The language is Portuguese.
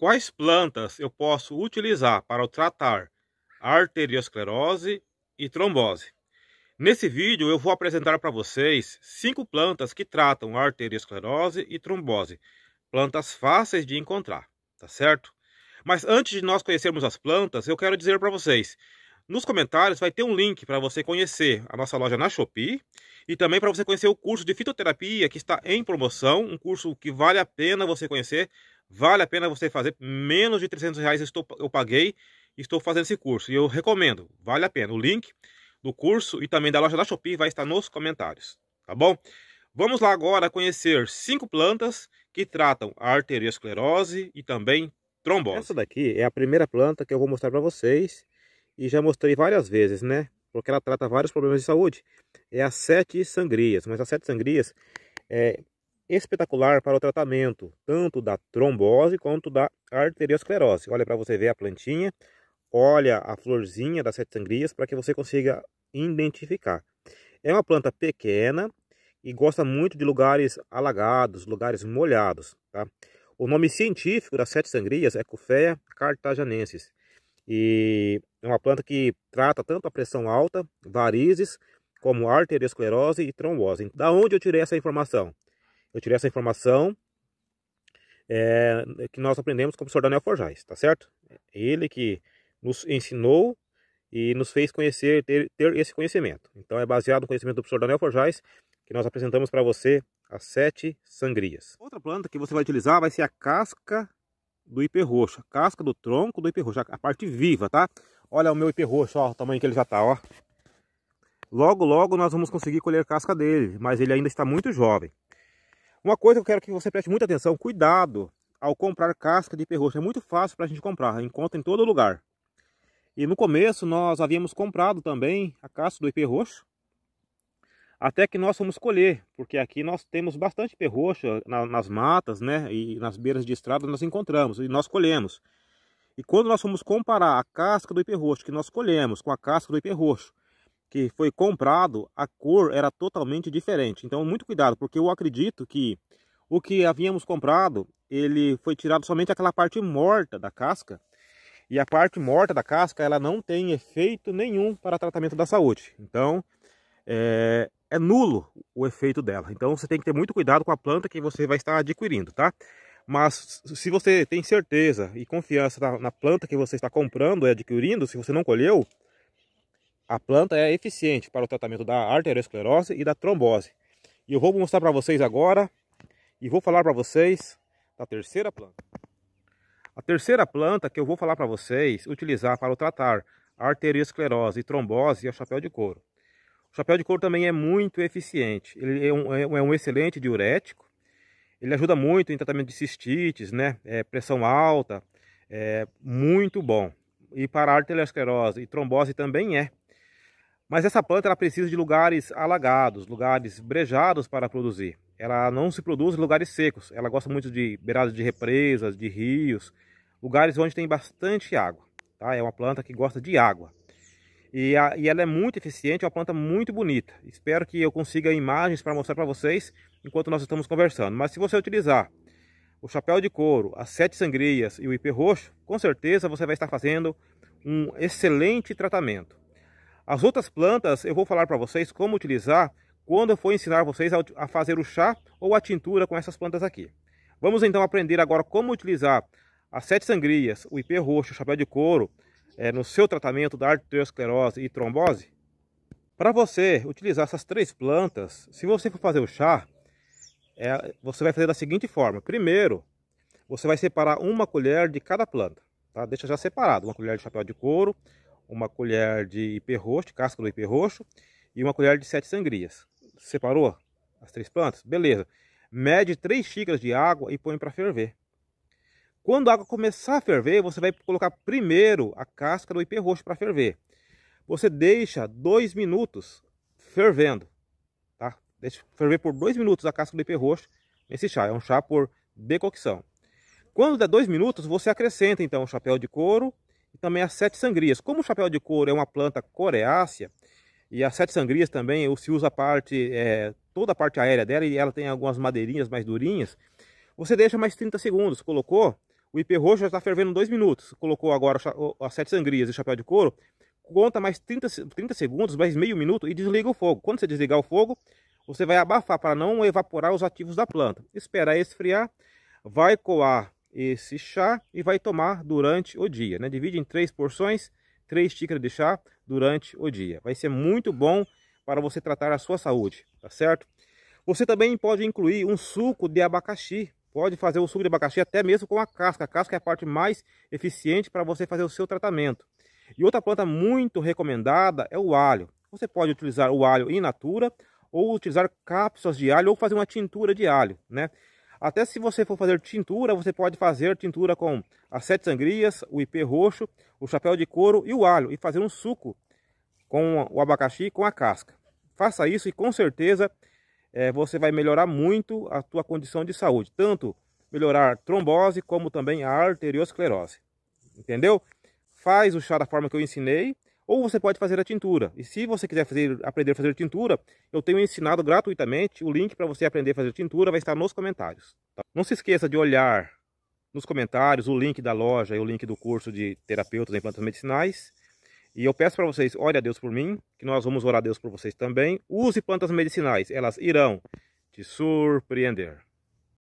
Quais plantas eu posso utilizar para tratar arteriosclerose e trombose? Nesse vídeo eu vou apresentar para vocês cinco plantas que tratam arteriosclerose e trombose, plantas fáceis de encontrar, tá certo? Mas antes de nós conhecermos as plantas, eu quero dizer para vocês, nos comentários vai ter um link para você conhecer a nossa loja na Shopee e também para você conhecer o curso de fitoterapia que está em promoção, um curso que vale a pena você conhecer, vale a pena você fazer. Menos de 300 reais eu, paguei estou fazendo esse curso e eu recomendo, vale a pena. O link do curso e também da loja da Shopee vai estar nos comentários, tá bom? Vamos lá agora conhecer cinco plantas que tratam a arteriosclerose e também trombose. Essa daqui é a primeira planta que eu vou mostrar para vocês e já mostrei várias vezes, né? Porque ela trata vários problemas de saúde. É a sete sangrias, mas a sete sangrias é espetacular para o tratamento tanto da trombose quanto da arteriosclerose. Olha para você ver a plantinha, olha a florzinha das sete sangrias para que você consiga identificar. É uma planta pequena e gosta muito de lugares alagados, lugares molhados, tá? O nome científico das sete sangrias é Coffea cartagenensis. E é uma planta que trata tanto a pressão alta, varizes, como arteriosclerose e trombose. Da onde eu tirei essa informação? Eu tirei essa informação é, que nós aprendemos com o professor Daniel Forjais, tá certo? Ele que nos ensinou e nos fez conhecer, ter, ter esse conhecimento. Então é baseado no conhecimento do professor Daniel Forjais que nós apresentamos para você as sete sangrias. Outra planta que você vai utilizar vai ser a casca do ipê a casca do tronco do ipê a parte viva, tá? Olha o meu IP roxo, ó, o tamanho que ele já tá, ó. Logo, logo nós vamos conseguir colher a casca dele, mas ele ainda está muito jovem. Uma coisa que eu quero que você preste muita atenção, cuidado ao comprar casca de IP roxo. É muito fácil para a gente comprar, encontra em todo lugar. E no começo nós havíamos comprado também a casca do IP roxo, até que nós fomos colher, porque aqui nós temos bastante perroxa nas matas, né? E nas beiras de estrada nós encontramos e nós colhemos. E quando nós fomos comparar a casca do hiperroxo que nós colhemos com a casca do hiperroxo que foi comprado, a cor era totalmente diferente. Então, muito cuidado, porque eu acredito que o que havíamos comprado, ele foi tirado somente aquela parte morta da casca. E a parte morta da casca, ela não tem efeito nenhum para tratamento da saúde. Então, é, é nulo o efeito dela. Então, você tem que ter muito cuidado com a planta que você vai estar adquirindo, tá? Mas se você tem certeza e confiança na, na planta que você está comprando e é adquirindo, se você não colheu, a planta é eficiente para o tratamento da arteriosclerose e da trombose. E eu vou mostrar para vocês agora e vou falar para vocês da terceira planta. A terceira planta que eu vou falar para vocês utilizar para tratar arteriosclerose e trombose é o chapéu de couro. O chapéu de couro também é muito eficiente. Ele é um, é, é um excelente diurético ele ajuda muito em tratamento de cistites, né? É, pressão alta, é muito bom. E para arteriosclerose e trombose também é. Mas essa planta ela precisa de lugares alagados, lugares brejados para produzir. Ela não se produz em lugares secos. Ela gosta muito de beiradas de represas, de rios, lugares onde tem bastante água. Tá? É uma planta que gosta de água. E, a, e ela é muito eficiente, é uma planta muito bonita. Espero que eu consiga imagens para mostrar para vocês enquanto nós estamos conversando. Mas se você utilizar o chapéu de couro, as sete sangrias e o ipê roxo, com certeza você vai estar fazendo um excelente tratamento. As outras plantas eu vou falar para vocês como utilizar quando eu for ensinar vocês a fazer o chá ou a tintura com essas plantas aqui. Vamos então aprender agora como utilizar as sete sangrias, o ipê roxo, o chapéu de couro, é, no seu tratamento da arteriosclerose e trombose, para você utilizar essas três plantas, se você for fazer o chá, é, você vai fazer da seguinte forma. Primeiro, você vai separar uma colher de cada planta. Tá? Deixa já separado. Uma colher de chapéu de couro, uma colher de ipê roxo, casca do ipê roxo, e uma colher de sete sangrias. Separou as três plantas? Beleza. Mede três xícaras de água e põe para ferver. Quando a água começar a ferver, você vai colocar primeiro a casca do ipê roxo para ferver. Você deixa dois minutos fervendo, tá? Deixa ferver por dois minutos a casca do ipê roxo nesse chá. É um chá por decocção. Quando der dois minutos, você acrescenta então o chapéu de couro e também as sete sangrias. Como o chapéu de couro é uma planta coreácea, e as sete sangrias também, se usa a parte, é, toda a parte aérea dela, e ela tem algumas madeirinhas mais durinhas, você deixa mais 30 segundos. Colocou, o IP roxo já está fervendo 2 minutos. Colocou agora as sete sangrias e o chapéu de couro. Conta mais 30, 30 segundos, mais meio minuto e desliga o fogo. Quando você desligar o fogo, você vai abafar para não evaporar os ativos da planta. Esperar esfriar, vai coar esse chá e vai tomar durante o dia. Né? Divide em três porções, três xícaras de chá durante o dia. Vai ser muito bom para você tratar a sua saúde, tá certo? Você também pode incluir um suco de abacaxi pode fazer o suco de abacaxi até mesmo com a casca. A casca é a parte mais eficiente para você fazer o seu tratamento. E outra planta muito recomendada é o alho. Você pode utilizar o alho in natura ou utilizar cápsulas de alho ou fazer uma tintura de alho, né? Até se você for fazer tintura, você pode fazer tintura com as sete sangrias, o ipê roxo, o chapéu de couro e o alho e fazer um suco com o abacaxi com a casca. Faça isso e com certeza é, você vai melhorar muito a tua condição de saúde. Tanto melhorar trombose, como também a arteriosclerose. Entendeu? Faz o chá da forma que eu ensinei, ou você pode fazer a tintura. E se você quiser fazer, aprender a fazer tintura, eu tenho ensinado gratuitamente. O link para você aprender a fazer tintura vai estar nos comentários. Tá? Não se esqueça de olhar nos comentários o link da loja e o link do curso de terapeutas em plantas medicinais. E eu peço para vocês, ore a Deus por mim, que nós vamos orar a Deus por vocês também. Use plantas medicinais, elas irão te surpreender.